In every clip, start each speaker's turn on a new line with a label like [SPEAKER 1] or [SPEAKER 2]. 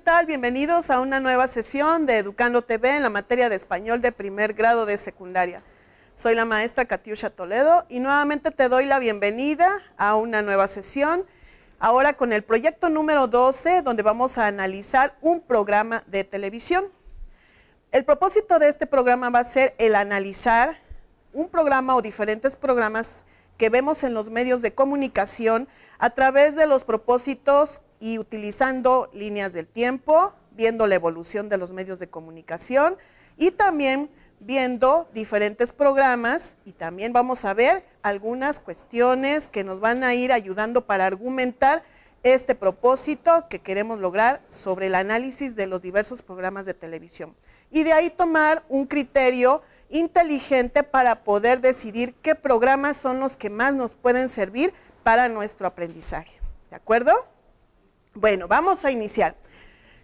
[SPEAKER 1] tal? Bienvenidos a una nueva sesión de Educando TV en la materia de español de primer grado de secundaria. Soy la maestra Katiusha Toledo y nuevamente te doy la bienvenida a una nueva sesión, ahora con el proyecto número 12, donde vamos a analizar un programa de televisión. El propósito de este programa va a ser el analizar un programa o diferentes programas que vemos en los medios de comunicación a través de los propósitos y utilizando líneas del tiempo, viendo la evolución de los medios de comunicación y también viendo diferentes programas y también vamos a ver algunas cuestiones que nos van a ir ayudando para argumentar este propósito que queremos lograr sobre el análisis de los diversos programas de televisión. Y de ahí tomar un criterio inteligente para poder decidir qué programas son los que más nos pueden servir para nuestro aprendizaje. ¿De acuerdo? Bueno, vamos a iniciar.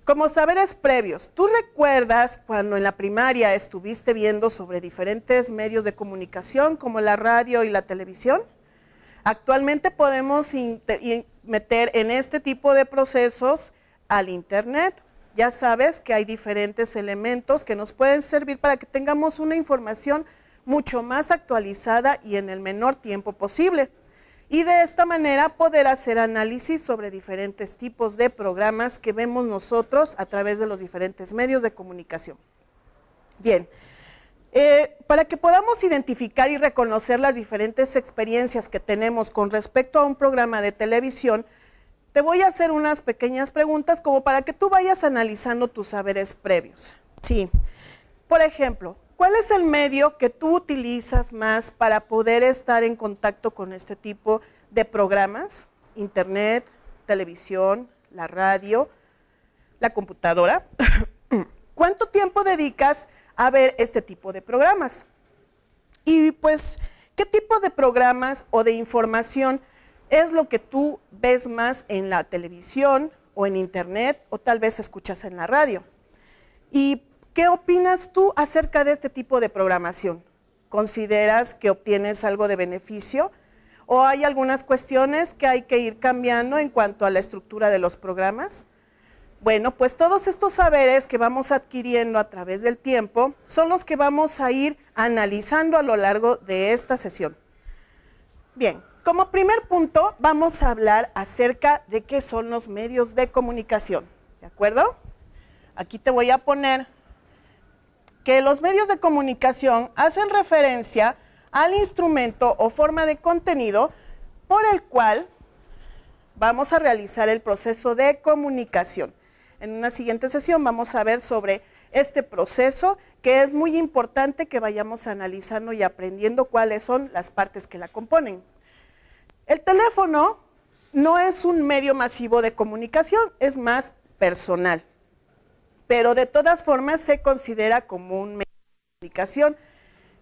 [SPEAKER 1] Como saberes previos, ¿tú recuerdas cuando en la primaria estuviste viendo sobre diferentes medios de comunicación como la radio y la televisión? Actualmente podemos meter en este tipo de procesos al Internet. Ya sabes que hay diferentes elementos que nos pueden servir para que tengamos una información mucho más actualizada y en el menor tiempo posible y de esta manera poder hacer análisis sobre diferentes tipos de programas que vemos nosotros a través de los diferentes medios de comunicación. Bien, eh, para que podamos identificar y reconocer las diferentes experiencias que tenemos con respecto a un programa de televisión, te voy a hacer unas pequeñas preguntas como para que tú vayas analizando tus saberes previos. Sí, por ejemplo, ¿Cuál es el medio que tú utilizas más para poder estar en contacto con este tipo de programas? Internet, televisión, la radio, la computadora. ¿Cuánto tiempo dedicas a ver este tipo de programas? Y pues, ¿qué tipo de programas o de información es lo que tú ves más en la televisión o en internet o tal vez escuchas en la radio? Y ¿Qué opinas tú acerca de este tipo de programación? ¿Consideras que obtienes algo de beneficio? ¿O hay algunas cuestiones que hay que ir cambiando en cuanto a la estructura de los programas? Bueno, pues todos estos saberes que vamos adquiriendo a través del tiempo son los que vamos a ir analizando a lo largo de esta sesión. Bien, como primer punto vamos a hablar acerca de qué son los medios de comunicación, ¿de acuerdo? Aquí te voy a poner que los medios de comunicación hacen referencia al instrumento o forma de contenido por el cual vamos a realizar el proceso de comunicación. En una siguiente sesión vamos a ver sobre este proceso que es muy importante que vayamos analizando y aprendiendo cuáles son las partes que la componen. El teléfono no es un medio masivo de comunicación, es más personal pero de todas formas se considera como un medio de comunicación,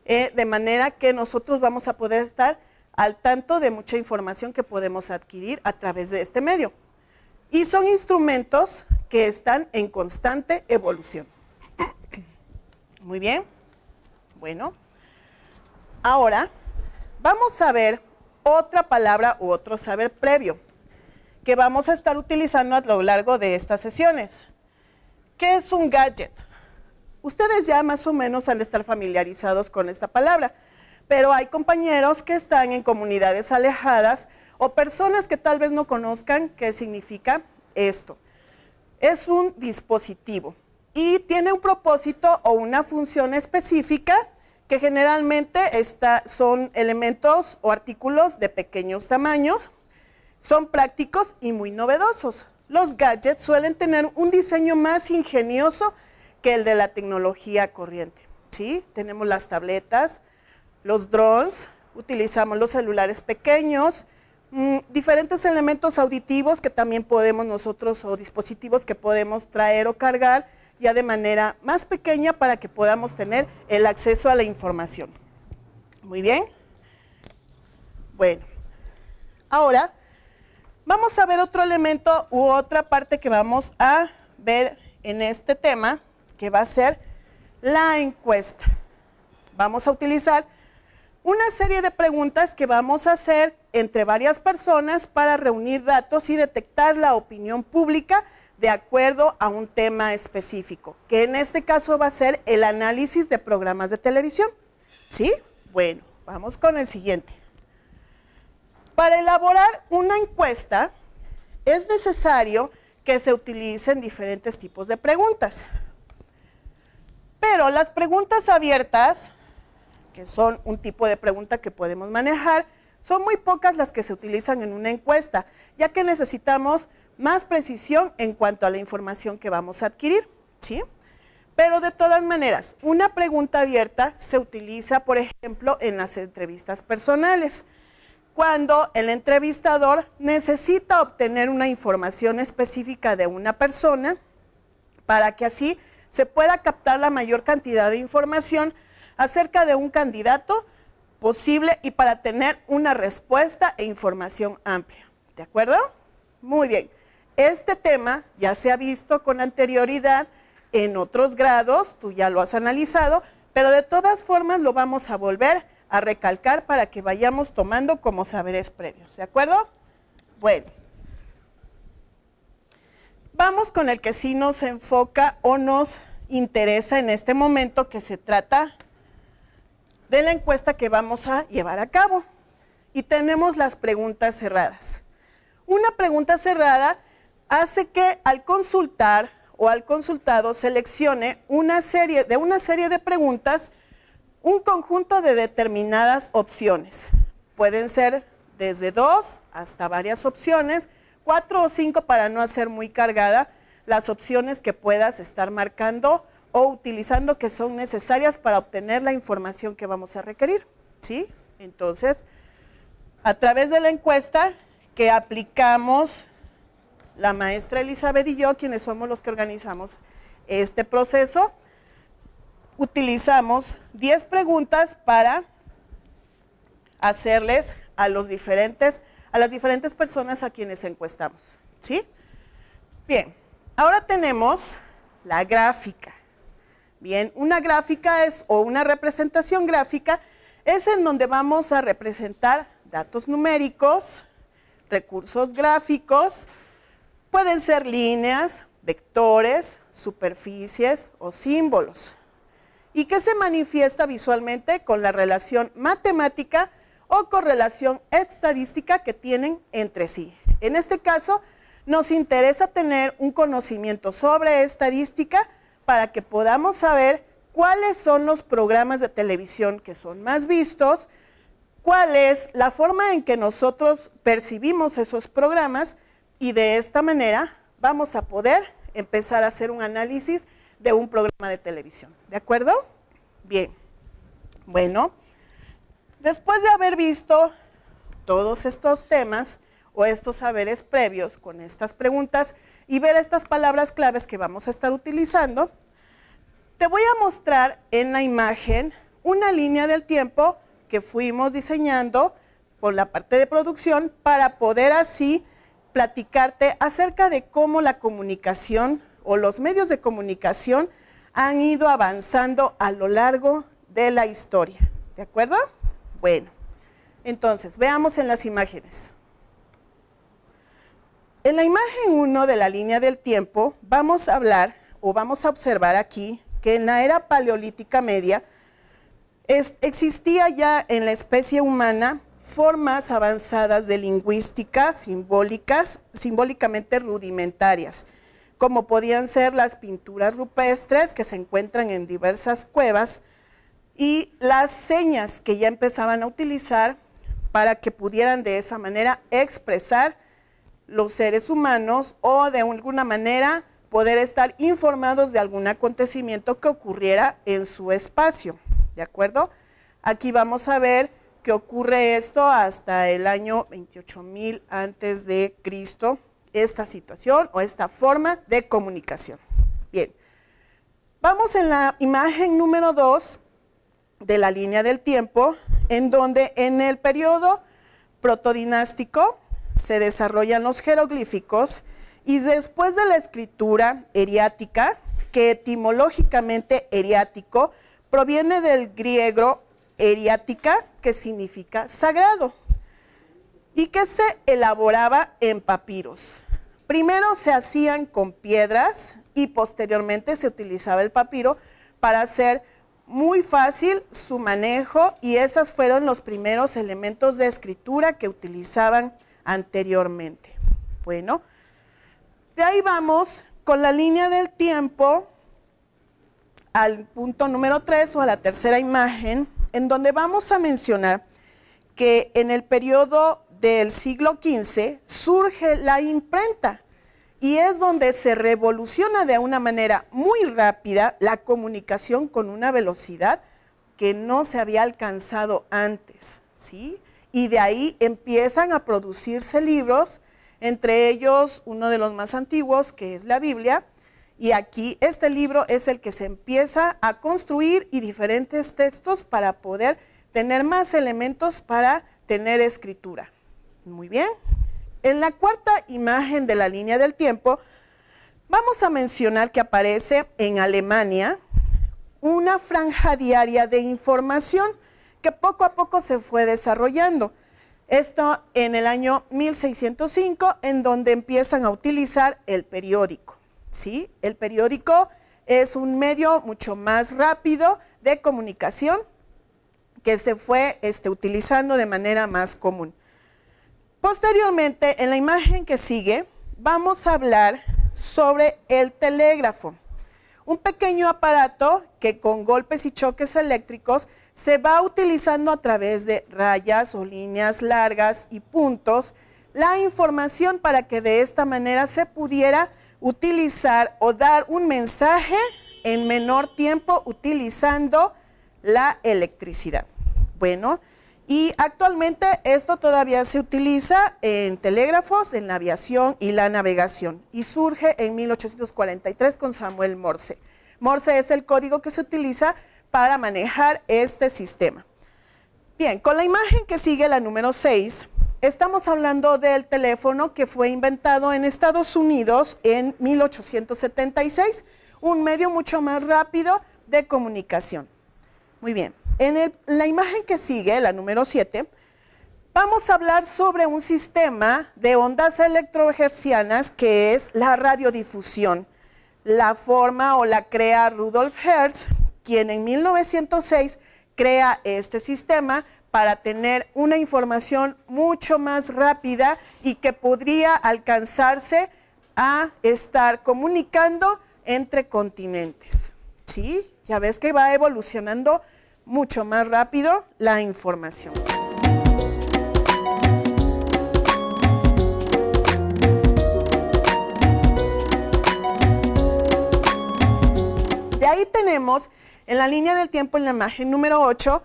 [SPEAKER 1] eh, de manera que nosotros vamos a poder estar al tanto de mucha información que podemos adquirir a través de este medio. Y son instrumentos que están en constante evolución. Muy bien. Bueno. Ahora vamos a ver otra palabra u otro saber previo que vamos a estar utilizando a lo largo de estas sesiones. ¿Qué es un gadget? Ustedes ya más o menos han de estar familiarizados con esta palabra, pero hay compañeros que están en comunidades alejadas o personas que tal vez no conozcan qué significa esto. Es un dispositivo y tiene un propósito o una función específica que generalmente son elementos o artículos de pequeños tamaños, son prácticos y muy novedosos los gadgets suelen tener un diseño más ingenioso que el de la tecnología corriente. ¿sí? Tenemos las tabletas, los drones, utilizamos los celulares pequeños, mm, diferentes elementos auditivos que también podemos nosotros o dispositivos que podemos traer o cargar ya de manera más pequeña para que podamos tener el acceso a la información. Muy bien. Bueno, ahora Vamos a ver otro elemento u otra parte que vamos a ver en este tema, que va a ser la encuesta. Vamos a utilizar una serie de preguntas que vamos a hacer entre varias personas para reunir datos y detectar la opinión pública de acuerdo a un tema específico, que en este caso va a ser el análisis de programas de televisión. ¿Sí? Bueno, vamos con el siguiente. Para elaborar una encuesta es necesario que se utilicen diferentes tipos de preguntas. Pero las preguntas abiertas, que son un tipo de pregunta que podemos manejar, son muy pocas las que se utilizan en una encuesta, ya que necesitamos más precisión en cuanto a la información que vamos a adquirir, ¿sí? Pero de todas maneras, una pregunta abierta se utiliza, por ejemplo, en las entrevistas personales cuando el entrevistador necesita obtener una información específica de una persona para que así se pueda captar la mayor cantidad de información acerca de un candidato posible y para tener una respuesta e información amplia. ¿De acuerdo? Muy bien. Este tema ya se ha visto con anterioridad en otros grados, tú ya lo has analizado, pero de todas formas lo vamos a volver a recalcar para que vayamos tomando como saberes previos, ¿de acuerdo? Bueno, vamos con el que sí nos enfoca o nos interesa en este momento, que se trata de la encuesta que vamos a llevar a cabo. Y tenemos las preguntas cerradas. Una pregunta cerrada hace que al consultar o al consultado seleccione una serie de una serie de preguntas un conjunto de determinadas opciones. Pueden ser desde dos hasta varias opciones, cuatro o cinco para no hacer muy cargada las opciones que puedas estar marcando o utilizando que son necesarias para obtener la información que vamos a requerir. ¿sí? Entonces, a través de la encuesta que aplicamos la maestra Elizabeth y yo, quienes somos los que organizamos este proceso, utilizamos 10 preguntas para hacerles a, los diferentes, a las diferentes personas a quienes encuestamos. ¿Sí? Bien, ahora tenemos la gráfica. Bien, una gráfica es, o una representación gráfica, es en donde vamos a representar datos numéricos, recursos gráficos, pueden ser líneas, vectores, superficies o símbolos y que se manifiesta visualmente con la relación matemática o correlación estadística que tienen entre sí. En este caso, nos interesa tener un conocimiento sobre estadística para que podamos saber cuáles son los programas de televisión que son más vistos, cuál es la forma en que nosotros percibimos esos programas y de esta manera vamos a poder empezar a hacer un análisis de un programa de televisión. ¿De acuerdo? Bien. Bueno, después de haber visto todos estos temas o estos saberes previos con estas preguntas y ver estas palabras claves que vamos a estar utilizando, te voy a mostrar en la imagen una línea del tiempo que fuimos diseñando por la parte de producción para poder así platicarte acerca de cómo la comunicación o los medios de comunicación han ido avanzando a lo largo de la historia. ¿De acuerdo? Bueno, entonces veamos en las imágenes. En la imagen 1 de la línea del tiempo vamos a hablar o vamos a observar aquí que en la era paleolítica media existía ya en la especie humana formas avanzadas de lingüística simbólicas, simbólicamente rudimentarias, como podían ser las pinturas rupestres que se encuentran en diversas cuevas y las señas que ya empezaban a utilizar para que pudieran de esa manera expresar los seres humanos o de alguna manera poder estar informados de algún acontecimiento que ocurriera en su espacio. ¿De acuerdo? Aquí vamos a ver que ocurre esto hasta el año 28.000 antes de Cristo, esta situación o esta forma de comunicación. Bien, vamos en la imagen número 2 de la línea del tiempo, en donde en el periodo protodinástico se desarrollan los jeroglíficos y después de la escritura eriática, que etimológicamente eriático proviene del griego eriática, que significa sagrado, y que se elaboraba en papiros. Primero se hacían con piedras y posteriormente se utilizaba el papiro para hacer muy fácil su manejo y esos fueron los primeros elementos de escritura que utilizaban anteriormente. Bueno, de ahí vamos con la línea del tiempo al punto número 3 o a la tercera imagen, en donde vamos a mencionar que en el periodo del siglo XV surge la imprenta y es donde se revoluciona de una manera muy rápida la comunicación con una velocidad que no se había alcanzado antes, ¿sí? Y de ahí empiezan a producirse libros, entre ellos uno de los más antiguos, que es la Biblia, y aquí este libro es el que se empieza a construir y diferentes textos para poder tener más elementos para tener escritura. Muy bien. En la cuarta imagen de la línea del tiempo, vamos a mencionar que aparece en Alemania una franja diaria de información que poco a poco se fue desarrollando. Esto en el año 1605, en donde empiezan a utilizar el periódico. ¿sí? El periódico es un medio mucho más rápido de comunicación que se fue este, utilizando de manera más común. Posteriormente, en la imagen que sigue, vamos a hablar sobre el telégrafo. Un pequeño aparato que con golpes y choques eléctricos se va utilizando a través de rayas o líneas largas y puntos la información para que de esta manera se pudiera utilizar o dar un mensaje en menor tiempo utilizando la electricidad. Bueno, y actualmente esto todavía se utiliza en telégrafos, en la aviación y la navegación. Y surge en 1843 con Samuel Morse. Morse es el código que se utiliza para manejar este sistema. Bien, con la imagen que sigue, la número 6, estamos hablando del teléfono que fue inventado en Estados Unidos en 1876, un medio mucho más rápido de comunicación. Muy bien. En la imagen que sigue, la número 7, vamos a hablar sobre un sistema de ondas electrohercianas que es la radiodifusión. La forma o la crea Rudolf Hertz, quien en 1906 crea este sistema para tener una información mucho más rápida y que podría alcanzarse a estar comunicando entre continentes. ¿Sí? Ya ves que va evolucionando mucho más rápido la información. De ahí tenemos en la línea del tiempo en la imagen número 8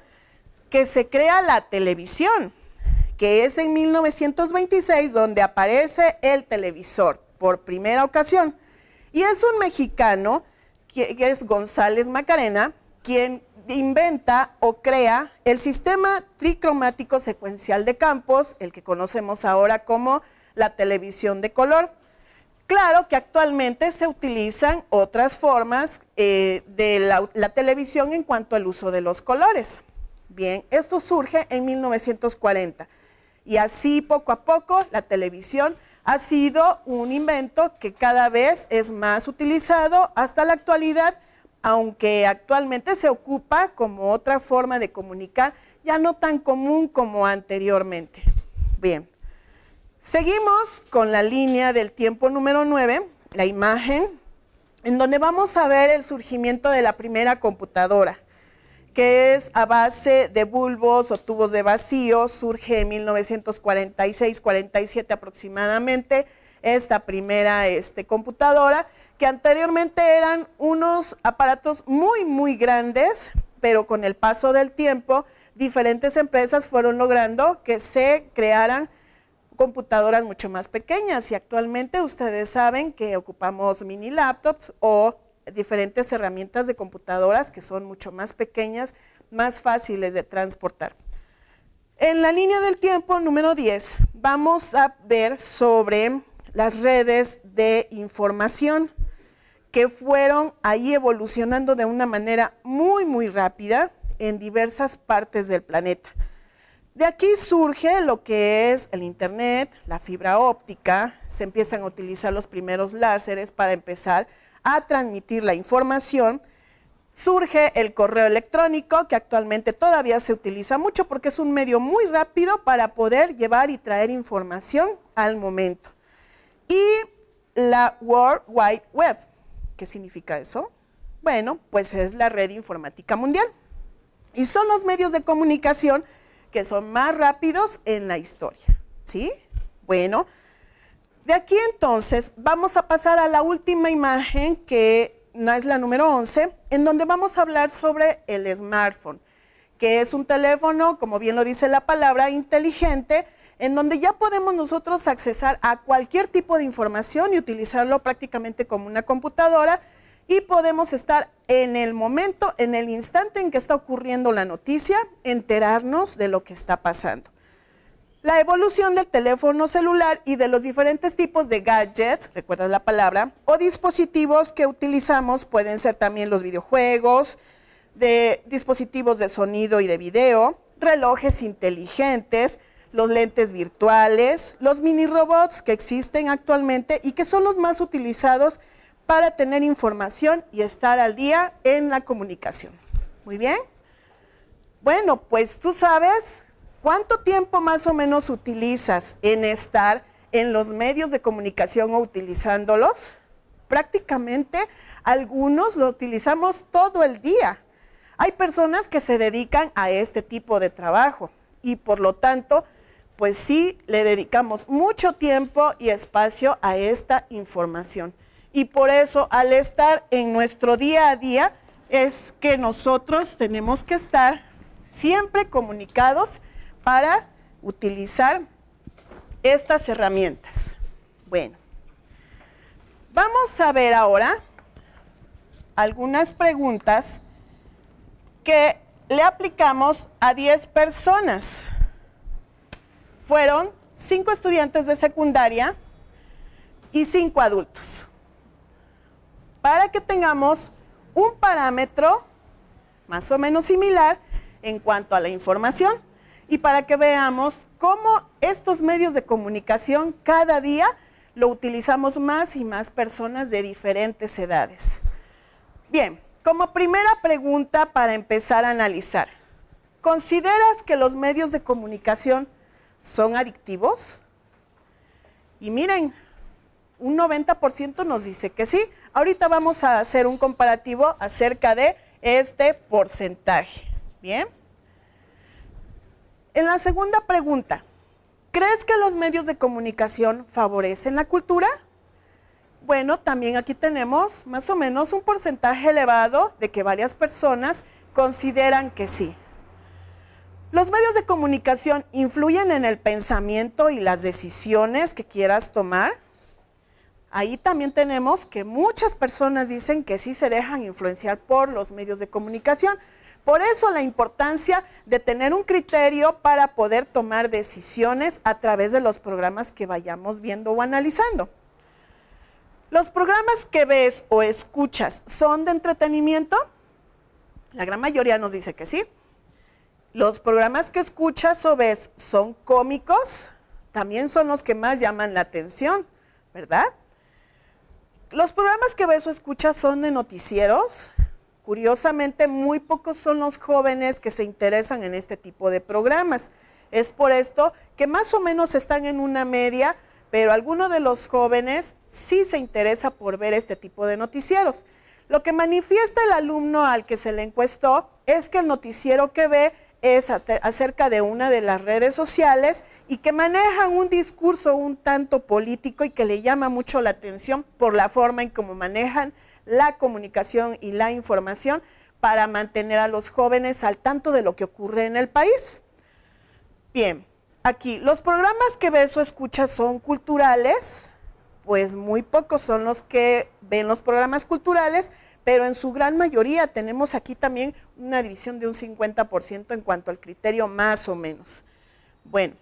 [SPEAKER 1] que se crea la televisión, que es en 1926 donde aparece el televisor por primera ocasión. Y es un mexicano, que es González Macarena, quien inventa o crea el sistema tricromático secuencial de campos, el que conocemos ahora como la televisión de color. Claro que actualmente se utilizan otras formas eh, de la, la televisión en cuanto al uso de los colores. Bien, esto surge en 1940 y así poco a poco la televisión ha sido un invento que cada vez es más utilizado hasta la actualidad aunque actualmente se ocupa como otra forma de comunicar, ya no tan común como anteriormente. Bien, seguimos con la línea del tiempo número 9, la imagen, en donde vamos a ver el surgimiento de la primera computadora, que es a base de bulbos o tubos de vacío, surge en 1946-47 aproximadamente, esta primera este, computadora, que anteriormente eran unos aparatos muy, muy grandes, pero con el paso del tiempo, diferentes empresas fueron logrando que se crearan computadoras mucho más pequeñas y actualmente ustedes saben que ocupamos mini laptops o diferentes herramientas de computadoras que son mucho más pequeñas, más fáciles de transportar. En la línea del tiempo número 10 vamos a ver sobre las redes de información, que fueron ahí evolucionando de una manera muy, muy rápida en diversas partes del planeta. De aquí surge lo que es el Internet, la fibra óptica, se empiezan a utilizar los primeros láseres para empezar a transmitir la información. Surge el correo electrónico, que actualmente todavía se utiliza mucho porque es un medio muy rápido para poder llevar y traer información al momento. Y la World Wide Web. ¿Qué significa eso? Bueno, pues es la red informática mundial. Y son los medios de comunicación que son más rápidos en la historia. ¿Sí? Bueno, de aquí entonces vamos a pasar a la última imagen que no es la número 11, en donde vamos a hablar sobre el smartphone que es un teléfono, como bien lo dice la palabra, inteligente, en donde ya podemos nosotros accesar a cualquier tipo de información y utilizarlo prácticamente como una computadora y podemos estar en el momento, en el instante en que está ocurriendo la noticia, enterarnos de lo que está pasando. La evolución del teléfono celular y de los diferentes tipos de gadgets, recuerdas la palabra, o dispositivos que utilizamos pueden ser también los videojuegos, de dispositivos de sonido y de video, relojes inteligentes, los lentes virtuales, los mini robots que existen actualmente y que son los más utilizados para tener información y estar al día en la comunicación. Muy bien. Bueno, pues tú sabes cuánto tiempo más o menos utilizas en estar en los medios de comunicación o utilizándolos. Prácticamente algunos lo utilizamos todo el día, hay personas que se dedican a este tipo de trabajo y por lo tanto, pues sí, le dedicamos mucho tiempo y espacio a esta información. Y por eso, al estar en nuestro día a día, es que nosotros tenemos que estar siempre comunicados para utilizar estas herramientas. Bueno, vamos a ver ahora algunas preguntas que le aplicamos a 10 personas. Fueron 5 estudiantes de secundaria y 5 adultos. Para que tengamos un parámetro más o menos similar en cuanto a la información y para que veamos cómo estos medios de comunicación cada día lo utilizamos más y más personas de diferentes edades. Bien, como primera pregunta para empezar a analizar, ¿consideras que los medios de comunicación son adictivos? Y miren, un 90% nos dice que sí. Ahorita vamos a hacer un comparativo acerca de este porcentaje. Bien. En la segunda pregunta, ¿crees que los medios de comunicación favorecen la cultura? Bueno, también aquí tenemos más o menos un porcentaje elevado de que varias personas consideran que sí. Los medios de comunicación influyen en el pensamiento y las decisiones que quieras tomar. Ahí también tenemos que muchas personas dicen que sí se dejan influenciar por los medios de comunicación. Por eso la importancia de tener un criterio para poder tomar decisiones a través de los programas que vayamos viendo o analizando. ¿Los programas que ves o escuchas son de entretenimiento? La gran mayoría nos dice que sí. ¿Los programas que escuchas o ves son cómicos? También son los que más llaman la atención, ¿verdad? Los programas que ves o escuchas son de noticieros. Curiosamente, muy pocos son los jóvenes que se interesan en este tipo de programas. Es por esto que más o menos están en una media pero alguno de los jóvenes sí se interesa por ver este tipo de noticieros. Lo que manifiesta el alumno al que se le encuestó es que el noticiero que ve es acerca de una de las redes sociales y que manejan un discurso un tanto político y que le llama mucho la atención por la forma en cómo manejan la comunicación y la información para mantener a los jóvenes al tanto de lo que ocurre en el país. Bien, Aquí, los programas que ves o escuchas son culturales, pues muy pocos son los que ven los programas culturales, pero en su gran mayoría tenemos aquí también una división de un 50% en cuanto al criterio más o menos. Bueno,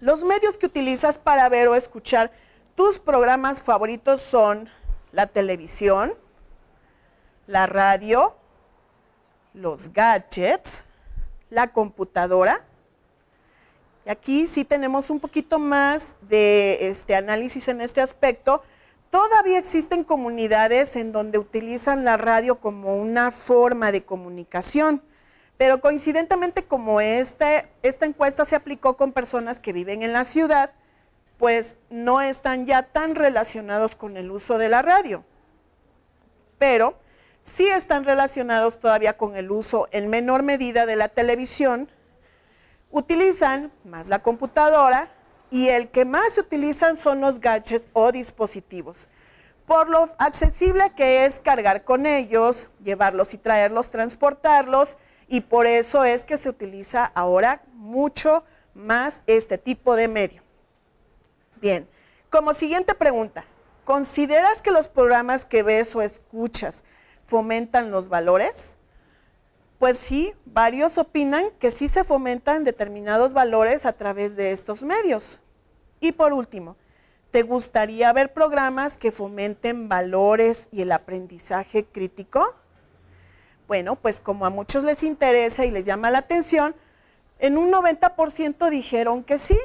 [SPEAKER 1] los medios que utilizas para ver o escuchar tus programas favoritos son la televisión, la radio, los gadgets, la computadora, aquí sí tenemos un poquito más de este, análisis en este aspecto. Todavía existen comunidades en donde utilizan la radio como una forma de comunicación, pero coincidentemente como este, esta encuesta se aplicó con personas que viven en la ciudad, pues no están ya tan relacionados con el uso de la radio, pero sí están relacionados todavía con el uso en menor medida de la televisión, utilizan más la computadora y el que más se utilizan son los gadgets o dispositivos. Por lo accesible que es cargar con ellos, llevarlos y traerlos, transportarlos, y por eso es que se utiliza ahora mucho más este tipo de medio. Bien, como siguiente pregunta, ¿consideras que los programas que ves o escuchas fomentan los valores? pues sí, varios opinan que sí se fomentan determinados valores a través de estos medios. Y por último, ¿te gustaría ver programas que fomenten valores y el aprendizaje crítico? Bueno, pues como a muchos les interesa y les llama la atención, en un 90% dijeron que sí.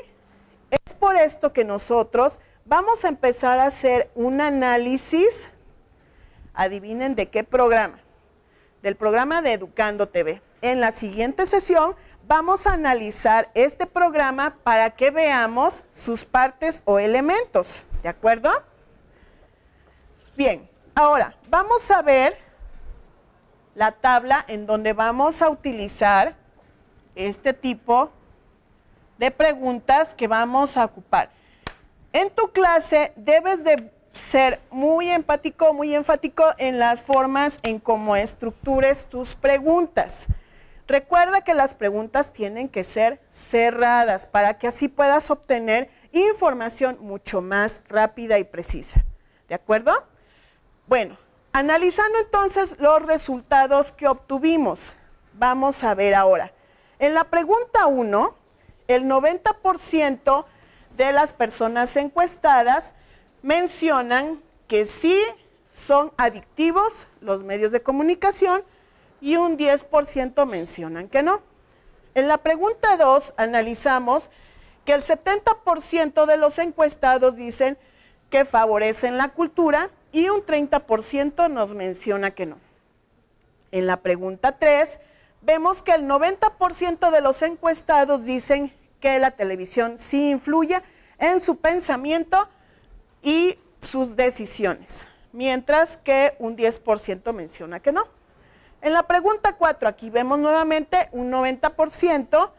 [SPEAKER 1] Es por esto que nosotros vamos a empezar a hacer un análisis, adivinen de qué programa del programa de Educando TV. En la siguiente sesión vamos a analizar este programa para que veamos sus partes o elementos, ¿de acuerdo? Bien, ahora vamos a ver la tabla en donde vamos a utilizar este tipo de preguntas que vamos a ocupar. En tu clase debes de ser muy empático, muy enfático en las formas en cómo estructures tus preguntas. Recuerda que las preguntas tienen que ser cerradas para que así puedas obtener información mucho más rápida y precisa. ¿De acuerdo? Bueno, analizando entonces los resultados que obtuvimos, vamos a ver ahora. En la pregunta 1, el 90% de las personas encuestadas mencionan que sí son adictivos los medios de comunicación y un 10% mencionan que no. En la pregunta 2 analizamos que el 70% de los encuestados dicen que favorecen la cultura y un 30% nos menciona que no. En la pregunta 3 vemos que el 90% de los encuestados dicen que la televisión sí influye en su pensamiento y sus decisiones, mientras que un 10% menciona que no. En la pregunta 4, aquí vemos nuevamente un 90%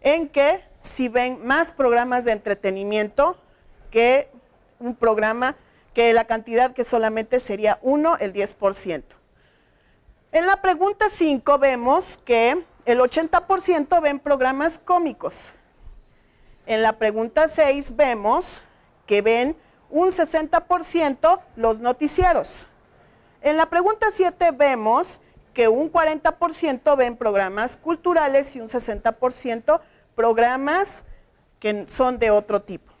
[SPEAKER 1] en que si ven más programas de entretenimiento que un programa que la cantidad que solamente sería 1, el 10%. En la pregunta 5 vemos que el 80% ven programas cómicos. En la pregunta 6 vemos que ven un 60% los noticieros. En la pregunta 7 vemos que un 40% ven programas culturales y un 60% programas que son de otro tipo.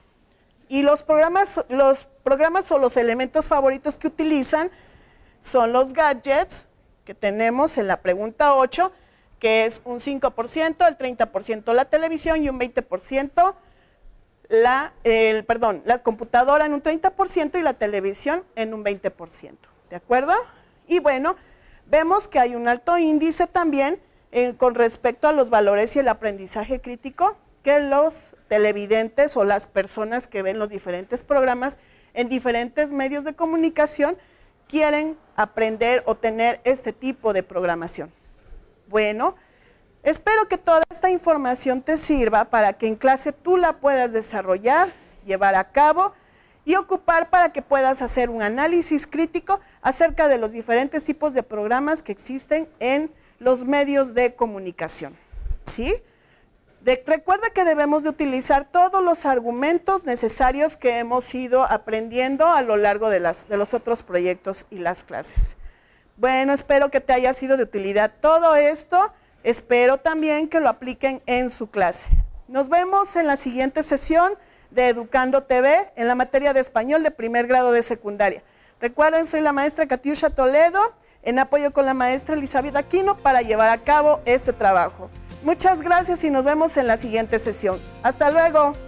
[SPEAKER 1] Y los programas, los programas o los elementos favoritos que utilizan son los gadgets que tenemos en la pregunta 8, que es un 5%, el 30% la televisión y un 20% la, el, perdón, las computadoras en un 30% y la televisión en un 20%, ¿de acuerdo? Y bueno, vemos que hay un alto índice también eh, con respecto a los valores y el aprendizaje crítico que los televidentes o las personas que ven los diferentes programas en diferentes medios de comunicación quieren aprender o tener este tipo de programación. Bueno, Espero que toda esta información te sirva para que en clase tú la puedas desarrollar, llevar a cabo y ocupar para que puedas hacer un análisis crítico acerca de los diferentes tipos de programas que existen en los medios de comunicación. ¿Sí? recuerda que debemos de utilizar todos los argumentos necesarios que hemos ido aprendiendo a lo largo de los otros proyectos y las clases. Bueno, espero que te haya sido de utilidad todo esto. Espero también que lo apliquen en su clase. Nos vemos en la siguiente sesión de Educando TV en la materia de español de primer grado de secundaria. Recuerden, soy la maestra Katiusha Toledo en apoyo con la maestra Elizabeth Aquino para llevar a cabo este trabajo. Muchas gracias y nos vemos en la siguiente sesión. Hasta luego.